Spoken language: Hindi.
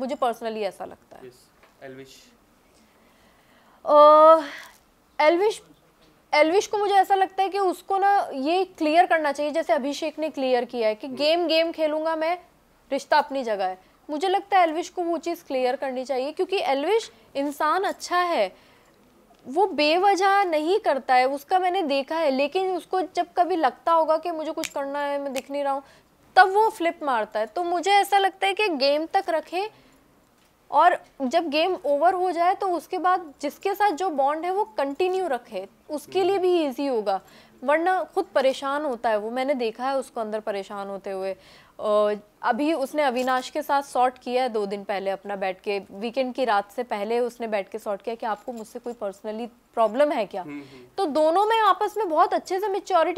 मुझे पर्सनली ऐसा लगता है एलविश एलविश एलविश को मुझे ऐसा लगता है कि उसको ना ये क्लियर करना चाहिए जैसे अभिषेक ने क्लियर किया है कि गेम hmm. गेम खेलूंगा मैं रिश्ता अपनी जगह है मुझे लगता है एलविश को वो चीज़ क्लियर करनी चाहिए क्योंकि एलविश इंसान अच्छा है वो बेवजह नहीं करता है उसका मैंने देखा है लेकिन उसको जब कभी लगता होगा कि मुझे कुछ करना है मैं दिख नहीं रहा हूँ तब वो फ्लिप मारता है तो मुझे ऐसा लगता है कि गेम तक रखें और जब गेम ओवर हो जाए तो उसके बाद जिसके साथ जो बॉन्ड है वो कंटिन्यू रखे उसके लिए भी इजी होगा वरना खुद परेशान होता है वो मैंने देखा है उसको अंदर परेशान होते हुए अभी उसने अविनाश के साथ सॉर्ट किया है दो दिन पहले अपना बैठ के वीकेंड की रात से पहले उसने बैठ के सॉर्ट किया कि आपको मुझसे कोई पर्सनली प्रॉब्लम है क्या हम्म, हम्म। तो दोनों में आपस में बहुत अच्छे से मेच्योरिटी